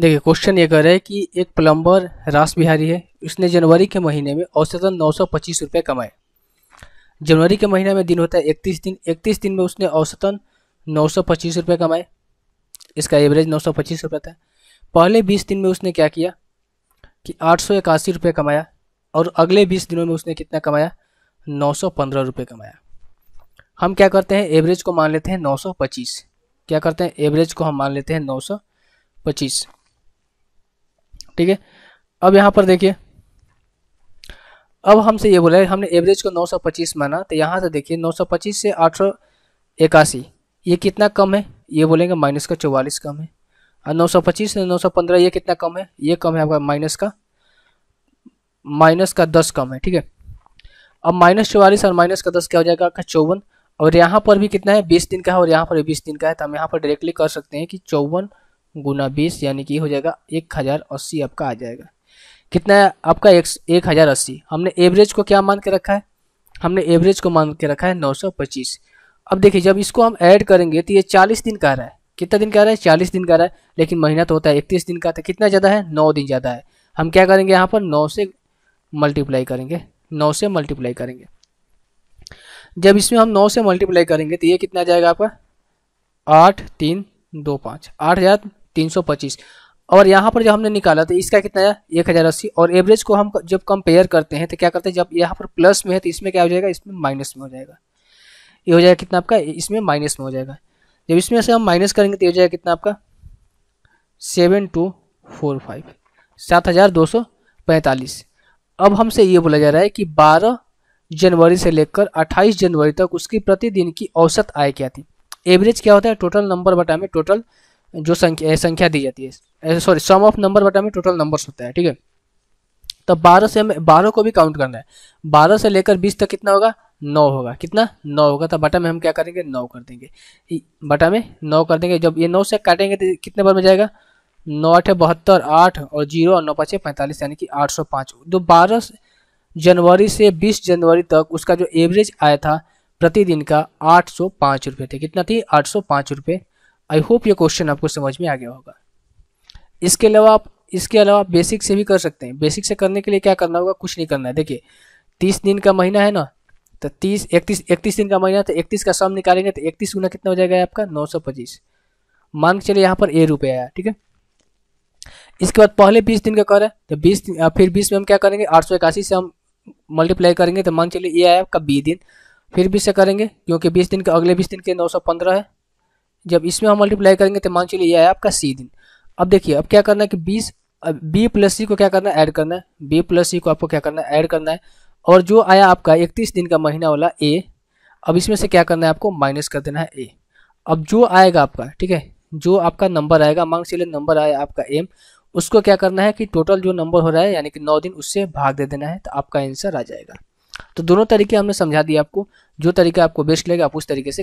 देखिए क्वेश्चन ये कर रहा है कि एक प्लम्बर रास बिहारी है उसने जनवरी के महीने में औसतन नौ सौ पच्चीस रुपये कमाए जनवरी के महीने में दिन होता है इकतीस दिन इकतीस दिन में उसने औसतन नौ सौ पच्चीस रुपये कमाए इसका एवरेज नौ सौ पच्चीस रुपये था पहले बीस दिन में उसने क्या किया कि आठ सौ इक्यासी रुपये कमाया और अगले बीस दिनों में उसने कितना कमाया नौ सौ पंद्रह रुपये कमाया हम क्या करते हैं एवरेज को मान लेते हैं नौ सौ पच्चीस क्या करते हैं एवरेज को हम मान लेते हैं नौ सौ पच्चीस ठीक है अब यहाँ पर देखिए अब हमसे ये बोला है हमने एवरेज को 925 माना तो यहाँ से देखिए 925 से आठ इक्यासी ये कितना कम है ये बोलेंगे माइनस का चौवालीस कम है और 925 से 915 ये कितना कम है ये कम है आपका माइनस का माइनस का दस कम है ठीक है अब माइनस चौवालीस और माइनस का दस क्या हो जाएगा आपका चौवन और यहाँ पर भी कितना है बीस दिन का है और यहाँ पर भी बीस दिन का है तो हम यहाँ पर डायरेक्टली कर सकते हैं कि चौवन गुना बीस यानी कि हो जाएगा एक हज़ार अस्सी आपका आ जाएगा कितना है आपका एक, एक हज़ार अस्सी हमने एवरेज को क्या मान के रखा है हमने एवरेज को मान के रखा है नौ सौ पच्चीस अब देखिए जब इसको हम ऐड करेंगे तो ये चालीस दिन का रहा है कितना दिन का रहा है चालीस दिन का रहा है लेकिन महीना तो होता है इकतीस दिन का तो कितना ज़्यादा है नौ दिन ज़्यादा है हम क्या करेंगे यहाँ पर नौ से मल्टीप्लाई करेंगे नौ से मल्टीप्लाई करेंगे जब इसमें हम नौ से मल्टीप्लाई करेंगे तो ये कितना जाएगा आपका आठ तीन दो पाँच आठ हज़ार तीन सौ पच्चीस और यहाँ पर जब हमने निकाला तो इसका कितना है एक हज़ार अस्सी और एवरेज को हम जब कंपेयर करते हैं तो क्या करते हैं जब यहाँ पर प्लस में है तो इसमें क्या हो जाएगा इसमें माइनस में हो जाएगा ये हो जाएगा कितना आपका इसमें माइनस में हो जाएगा जब इसमें से हम माइनस करेंगे तो ये हो जाएगा कितना आपका सेवन टू फोर फाइव सात हज़ार दो सौ पैंतालीस अब हमसे ये बोला जा रहा है कि बारह जनवरी से लेकर अट्ठाईस जनवरी तक उसकी प्रतिदिन की औसत आय क्या थी एवरेज क्या होता है टोटल नंबर बटा में टोटल जो संख्या संख्या दी जाती है सॉरी सम ऑफ नंबर बटा में टोटल नंबर्स होता है ठीक है तब बारह से हमें बारह को भी काउंट करना है बारह से लेकर बीस तक कितना होगा नौ होगा कितना नौ होगा तो बटा में हम क्या करेंगे नौ कर देंगे बटा में नौ कर देंगे जब ये नौ से काटेंगे तो कितने बार में जाएगा नौ आठ बहत्तर आठ और जीरो और नौ पाँच पैंतालीस यानी कि आठ सौ पाँच जो तो बारह जनवरी से बीस जनवरी तक उसका जो एवरेज आया था प्रतिदिन का आठ सौ पाँच रुपये थे कितना थी आठ सौ पाँच रुपये आई होप ये क्वेश्चन आपको समझ में आ गया होगा इसके अलावा आप इसके अलावा बेसिक से भी कर सकते हैं बेसिक से करने के लिए क्या करना होगा कुछ नहीं करना है देखिए तीस दिन का महीना है ना तो तीस इकतीस इकतीस दिन का महीना तो इकतीस का सम निकालेंगे तो इकतीस गुना कितना हो जाएगा आपका नौ सौ पच्चीस मान के चलिए यहाँ पर ए रुपये आया ठीक है इसके बाद पहले बीस दिन का कर है तो बीस फिर बीस में हम क्या करेंगे आठ सौ इक्यासी से हम मल्टीप्लाई करेंगे तो मान चलिए ये आया आपका बी दिन फिर बीस से करेंगे क्योंकि बीस दिन का अगले बीस दिन के नौ सौ पंद्रह है जब इसमें हम मल्टीप्लाई करेंगे तो मान चलिए यह है आपका सी दिन अब देखिए अब क्या करना है कि बीस बी प्लस सी को क्या करना है ऐड करना है बी प्लस सी को आपको क्या करना है ऐड करना है और जो आया आपका इकतीस दिन का महीना वाला ए अब इसमें से क्या करना है आपको माइनस कर देना है ए अब जो आएगा आपका ठीक है जो आपका नंबर आएगा मांग चलिए नंबर आया आपका एम उसको क्या करना है कि टोटल जो नंबर हो रहा है यानी कि नौ दिन उससे भाग दे देना है तो आपका आंसर आ जाएगा तो दोनों तरीके हमने समझा दिया आपको जो तरीका आपको बेस्ट लगेगा आप उस तरीके से